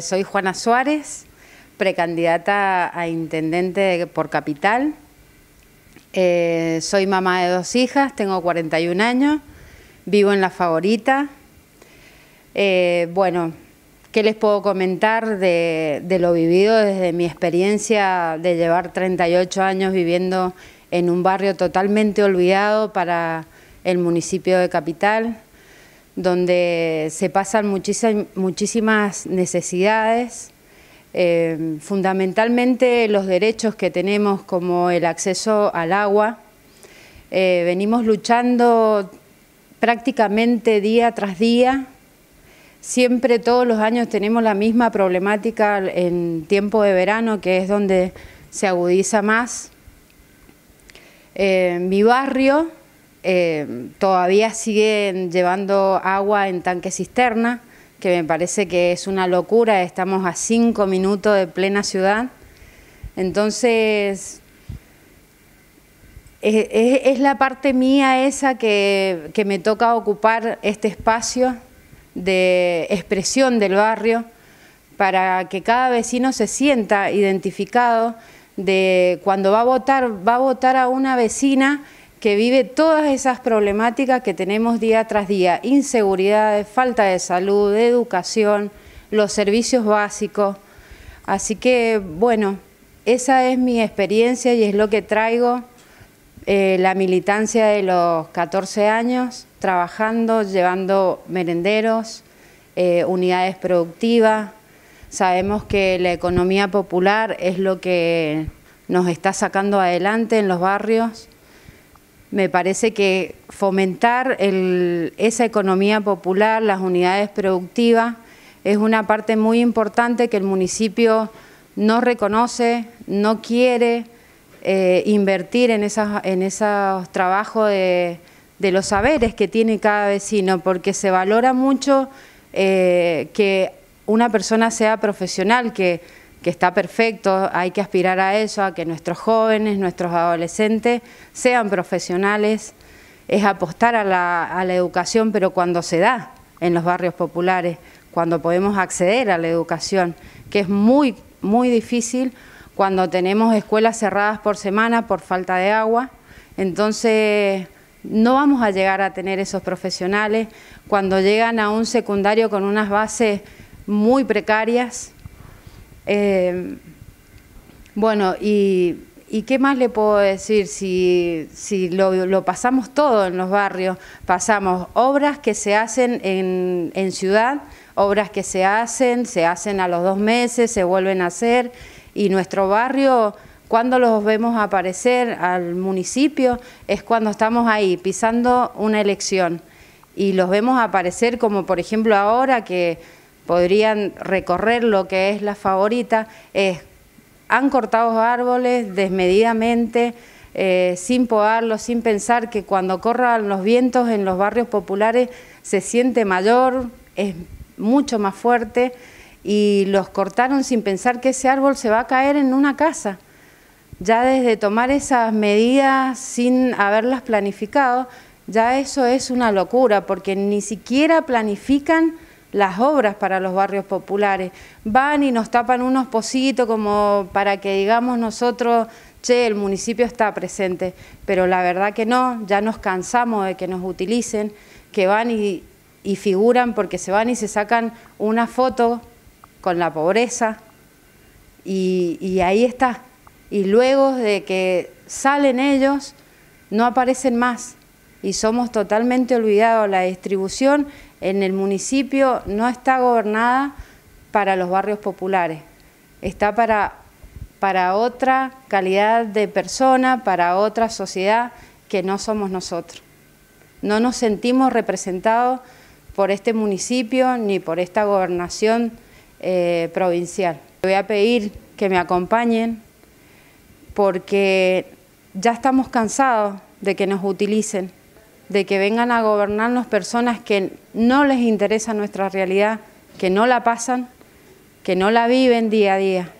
Soy Juana Suárez, precandidata a intendente por Capital. Eh, soy mamá de dos hijas, tengo 41 años, vivo en La Favorita. Eh, bueno, ¿qué les puedo comentar de lo vivido desde mi experiencia de llevar 38 años viviendo en un barrio totalmente olvidado para el municipio de Capital? donde se pasan muchísimas necesidades, eh, fundamentalmente los derechos que tenemos como el acceso al agua. Eh, venimos luchando prácticamente día tras día, siempre todos los años tenemos la misma problemática en tiempo de verano, que es donde se agudiza más. Eh, mi barrio eh, todavía siguen llevando agua en tanque cisterna, que me parece que es una locura, estamos a cinco minutos de plena ciudad. Entonces, es, la parte mía esa que, que me toca ocupar este espacio de expresión del barrio para que cada vecino se sienta identificado de cuando va a votar, va a votar a una vecina que vive todas esas problemáticas que tenemos día tras día, inseguridad, falta de salud, de educación, los servicios básicos. Así que, bueno, esa es mi experiencia y es lo que traigo eh, la militancia de los 14 años, trabajando, llevando merenderos, eh, unidades productivas. Sabemos que la economía popular es lo que nos está sacando adelante en los barrios me parece que fomentar esa economía popular, las unidades productivas, es una parte muy importante que el municipio no reconoce, no quiere eh, invertir en, esas, en esos trabajos de, los saberes que tiene cada vecino, porque se valora mucho eh, que una persona sea profesional, que que está perfecto, hay que aspirar a eso, a que nuestros jóvenes, nuestros adolescentes sean profesionales, es apostar a la, educación, pero cuando se da en los barrios populares, cuando podemos acceder a la educación, que es muy, muy difícil cuando tenemos escuelas cerradas por semana por falta de agua, entonces no vamos a llegar a tener esos profesionales cuando llegan a un secundario con unas bases muy precarias, Em, bueno, y, qué más le puedo decir? Si, si lo, pasamos todo en los barrios, pasamos obras que se hacen en, en ciudad, obras que se hacen, se hacen a los dos meses, se vuelven a hacer, y nuestro barrio cuando los vemos aparecer al municipio es cuando estamos ahí pisando una elección y los vemos aparecer como por ejemplo ahora que podrían recorrer lo que es la favorita, es, han cortado árboles desmedidamente, eh, sin podarlos, sin pensar que cuando corran los vientos en los barrios populares se siente mayor, es mucho más fuerte, y los cortaron sin pensar que ese árbol se va a caer en una casa. Ya desde tomar esas medidas sin haberlas planificado, ya eso es una locura, porque ni siquiera planifican las obras para los barrios populares. Van y nos tapan unos pocitos como para que digamos nosotros, che, el municipio está presente, pero la verdad que no, ya nos cansamos de que nos utilicen, que van y, figuran porque se van y se sacan una foto con la pobreza y, ahí está. Y luego de que salen ellos, no aparecen más y somos totalmente olvidados. La distribución en el municipio no está gobernada para los barrios populares, está para, para otra calidad de persona, para otra sociedad que no somos nosotros. No nos sentimos representados por este municipio ni por esta gobernación eh, provincial. Voy a pedir que me acompañen porque ya estamos cansados de que nos utilicen de que vengan a gobernarnos personas que no les interesa nuestra realidad, que no la pasan, que no la viven día a día.